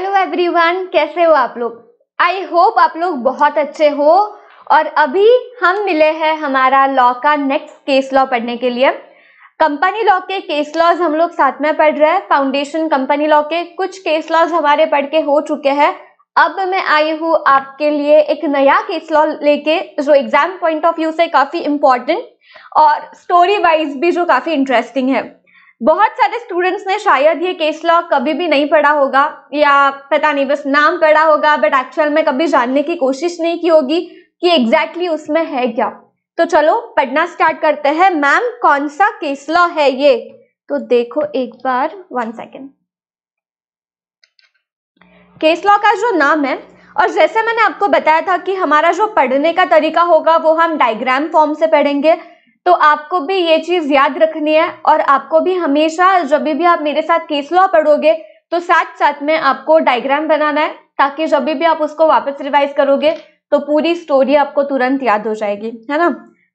Hello everyone कैसे हो आप लोग आई होप आप लोग बहुत अच्छे हो और अभी हम मिले हैं हमारा लॉ का नेक्स्ट केस लॉ पढ़ने के लिए कंपनी लॉ के केस लॉज हम लोग साथ में पढ़ रहे हैं फाउंडेशन कंपनी लॉ के कुछ केस लॉज हमारे पढ़ के हो चुके हैं अब मैं आई हूँ आपके लिए एक नया केस लॉ लेके जो एग्जाम पॉइंट ऑफ व्यू से काफी इंपॉर्टेंट और स्टोरी वाइज भी जो काफी इंटरेस्टिंग है बहुत सारे स्टूडेंट्स ने शायद ये केस लॉ कभी भी नहीं पढ़ा होगा या पता नहीं बस नाम पढ़ा होगा बट एक्चुअल में कभी जानने की कोशिश नहीं की होगी कि एग्जैक्टली exactly उसमें है क्या तो चलो पढ़ना स्टार्ट करते हैं मैम कौन सा केस लॉ है ये तो देखो एक बार वन सेकेंड केस लॉ का जो नाम है और जैसे मैंने आपको बताया था कि हमारा जो पढ़ने का तरीका होगा वो हम डायग्राम फॉर्म से पढ़ेंगे तो आपको भी ये चीज याद रखनी है और आपको भी हमेशा जब भी आप मेरे साथ केस लॉ पढ़ोगे तो साथ साथ में आपको डायग्राम बनाना है ताकि जब भी आप उसको वापस रिवाइज करोगे तो पूरी स्टोरी आपको तुरंत याद हो जाएगी है ना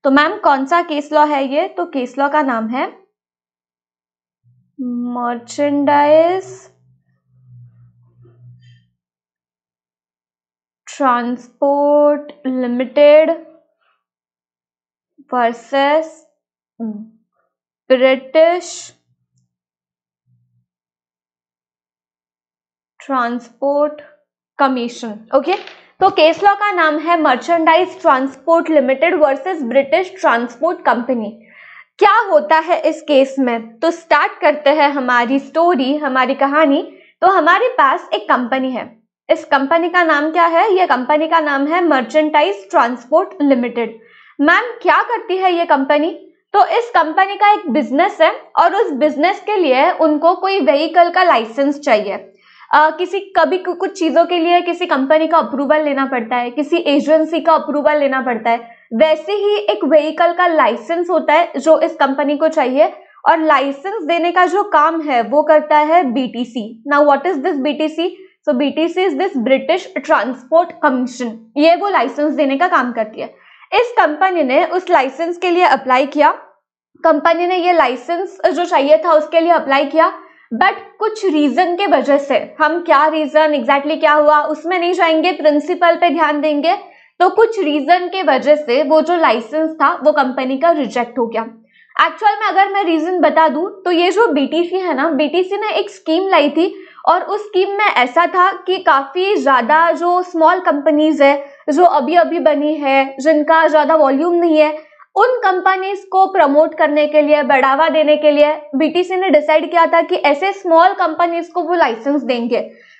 तो मैम कौन सा केस लॉ है ये तो केस लॉ का नाम है merchandise transport limited versus British transport commission okay तो केस लॉ का नाम है merchandise transport limited versus British transport company क्या होता है इस केस में तो स्टार्ट करते हैं हमारी स्टोरी हमारी कहानी तो हमारे पास एक कंपनी है इस कंपनी का नाम क्या है यह कंपनी का नाम है मर्चेंटाइज ट्रांसपोर्ट लिमिटेड मैम क्या करती है ये कंपनी तो इस कंपनी का एक बिजनेस है और उस बिजनेस के लिए उनको कोई व्हीकल का लाइसेंस चाहिए आ, किसी कभी कुछ चीज़ों के लिए किसी कंपनी का अप्रूवल लेना पड़ता है किसी एजेंसी का अप्रूवल लेना पड़ता है वैसे ही एक व्हीकल का लाइसेंस होता है जो इस कंपनी को चाहिए और लाइसेंस देने का जो काम है वो करता है BTC now what is this BTC so BTC is this British transport commission ये वो लाइसेंस देने का काम करती है इस कंपनी ने उस लाइसेंस के लिए अप्लाई किया कंपनी ने ये लाइसेंस जो चाहिए था उसके लिए अप्लाई किया बट कुछ रीजन के वजह से हम क्या रीजन एग्जैक्टली क्या हुआ उसमें नहीं जाएंगे प्रिंसिपल पे ध्यान देंगे तो कुछ रीजन के वजह से वो जो लाइसेंस था वो कंपनी का रिजेक्ट हो गया एक्चुअल में अगर मैं रीजन बता दूं तो ये जो बीटीसी है ना बीटीसी ने एक स्कीम लाई थी और उस स्कीम में ऐसा था कि काफी ज्यादा जो स्मॉल कंपनीज है जो अभी अभी बनी है जिनका ज़्यादा वॉल्यूम नहीं है उन कंपनीज को प्रमोट करने के लिए बढ़ावा देने के लिए बीटीसी ने डिसाइड किया था कि ऐसे स्मॉल कंपनीज को वो लाइसेंस देंगे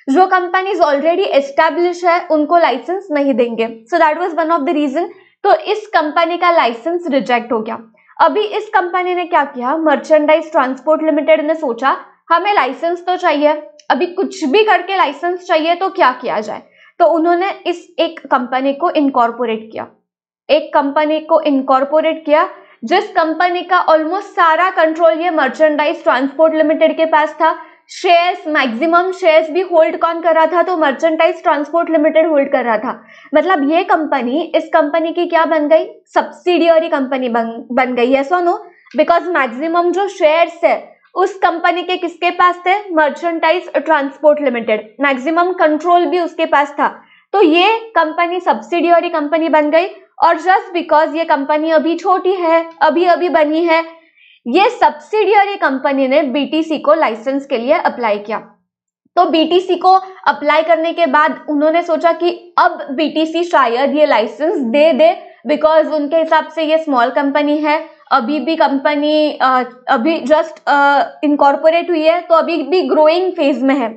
जो कंपनीज ऑलरेडी एस्टेब्लिश है उनको लाइसेंस नहीं देंगे so that was one of the reason तो इस कंपनी का लाइसेंस रिजेक्ट हो गया अभी इस कंपनी ने क्या किया मर्चेंडाइज ट्रांसपोर्ट लिमिटेड ने सोचा हमें लाइसेंस तो चाहिए अभी कुछ भी करके लाइसेंस चाहिए तो क्या किया जाए तो उन्होंने इस एक कंपनी को इनकॉर्पोरेट किया एक कंपनी को इनकॉर्पोरेट किया जिस कंपनी का ऑलमोस्ट सारा कंट्रोल ये मर्चेंडाइज ट्रांसपोर्ट लिमिटेड के पास था शेयर्स मैक्सिमम शेयर्स भी होल्ड कौन कर रहा था तो मर्चेंटाइज ट्रांसपोर्ट लिमिटेड होल्ड कर रहा था मतलब ये कंपनी इस कंपनी की क्या बन गई सब्सिडियरी कंपनी बन बन गई है सो नो बिकॉज मैक्सिमम जो शेयर्स है उस कंपनी के किसके पास थे merchandise transport limited maximum control भी उसके पास था तो ये कंपनी सब्सिडियरी कंपनी बन गई और जस्ट बिकॉज ये कंपनी अभी छोटी है अभी अभी बनी है ये सब्सिडियरी कंपनी ने बीटीसी को लाइसेंस के लिए अप्लाई किया तो बीटीसी को अप्लाई करने के बाद उन्होंने सोचा कि अब बीटीसी शायद ये लाइसेंस दे दे बिकॉज उनके हिसाब से ये स्मॉल कंपनी है अभी भी कंपनी अभी जस्ट इनकॉर्पोरेट हुई है तो अभी भी ग्रोइंग फेज में है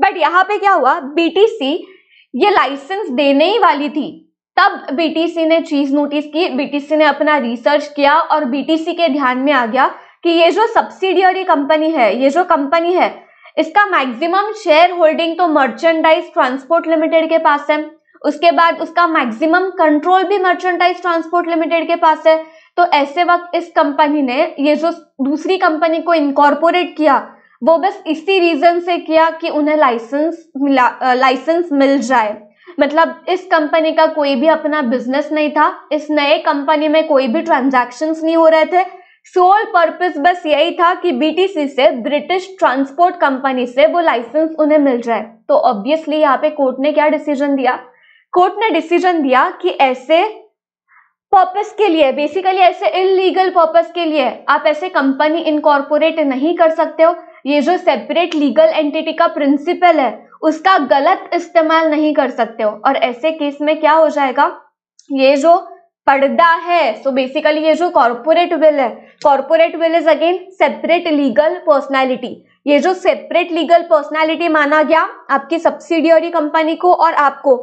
बट यहाँ पे क्या हुआ बीटीसी ये लाइसेंस देने ही वाली थी तब बीटीसी ने चीज नोटिस की बीटीसी ने अपना रिसर्च किया और बीटीसी के ध्यान में आ गया कि ये जो सब्सिडियरी कंपनी है ये जो कंपनी है इसका मैक्सिमम शेयर होल्डिंग तो मर्चेंडाइज ट्रांसपोर्ट लिमिटेड के पास है उसके बाद उसका मैक्सिमम कंट्रोल भी मर्चेंडाइज ट्रांसपोर्ट लिमिटेड के पास है तो ऐसे वक्त इस कंपनी ने ये जो दूसरी कंपनी को इनकॉर्पोरेट किया वो बस इसी रीजन से किया कि उन्हें लाइसेंस मिला लाइसेंस मिल जाए मतलब इस कंपनी का कोई भी अपना बिजनेस नहीं था इस नए कंपनी में कोई भी ट्रांजैक्शंस नहीं हो रहे थे सोल पर्पस बस यही था कि बीटीसी से ब्रिटिश ट्रांसपोर्ट कंपनी से वो लाइसेंस उन्हें मिल जाए तो ऑब्वियसली यहाँ पे कोर्ट ने क्या डिसीजन दिया कोर्ट ने डिसीजन दिया कि ऐसे पर्पस के लिए बेसिकली ऐसे इलीगल पर्पस के लिए आप ऐसे कंपनी इनकॉर्पोरेट नहीं कर सकते हो ये जो सेपरेट लीगल एंटिटी का प्रिंसिपल है उसका गलत इस्तेमाल नहीं कर सकते हो और ऐसे केस में क्या हो जाएगा ये जो पर्दा है सो so बेसिकली ये जो कॉर्पोरेट विल है corporate veil is again separate legal personality ये जो सेपरेट लीगल पर्सनैलिटी माना गया आपकी सब्सिडियरी कंपनी को और आपको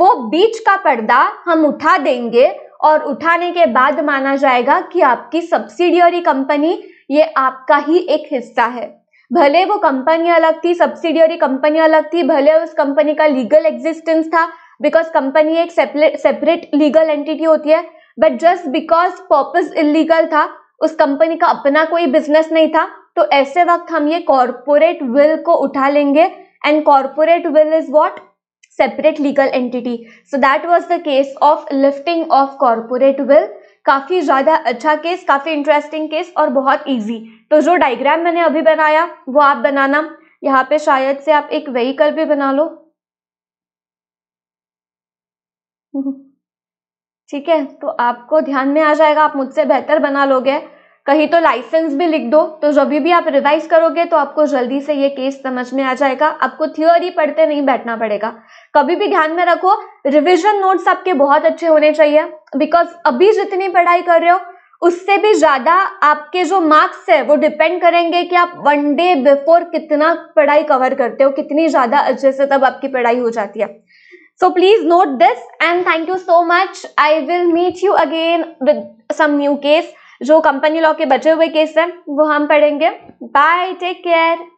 वो बीच का पर्दा हम उठा देंगे और उठाने के बाद माना जाएगा कि आपकी सब्सिडियरी कंपनी ये आपका ही एक हिस्सा है भले वो कंपनी अलग थी सब्सिडियरी कंपनी अलग थी भले उस कंपनी का लीगल एग्जिस्टेंस था बिकॉज कंपनी एक सेपरेट लीगल एंटिटी होती है but just because purpose illegal था उस कंपनी का अपना कोई बिजनेस नहीं था तो ऐसे वक्त हम ये कॉरपोरेट विल को उठा लेंगे and corporate veil is what separate legal entity so that was the case of lifting of corporate veil काफ़ी ज़्यादा अच्छा केस काफ़ी इंटरेस्टिंग केस और बहुत ईजी तो जो डायग्राम मैंने अभी बनाया वो आप बनाना यहाँ पे शायद से आप एक वहीकल भी बना लो हम्म। ठीक है तो आपको ध्यान में आ जाएगा आप मुझसे बेहतर बना लोगे कहीं तो लाइसेंस भी लिख दो तो जब भी आप रिवाइज करोगे तो आपको जल्दी से ये केस समझ में आ जाएगा आपको थियोरी पढ़ते नहीं बैठना पड़ेगा कभी भी ध्यान में रखो रिविजन नोट्स आपके बहुत अच्छे होने चाहिए बिकॉज अभी जितनी पढ़ाई कर रहे हो उससे भी ज्यादा आपके जो मार्क्स है वो डिपेंड करेंगे कि आप वन डे बिफोर कितना पढ़ाई कवर करते हो कितनी ज्यादा अच्छे से तब आपकी पढ़ाई हो जाती है so please note this and thank you so much I will meet you again with some new case जो कंपनी लॉ के बचे हुए केस हैं वो हम पढ़ेंगे बाय टेक केयर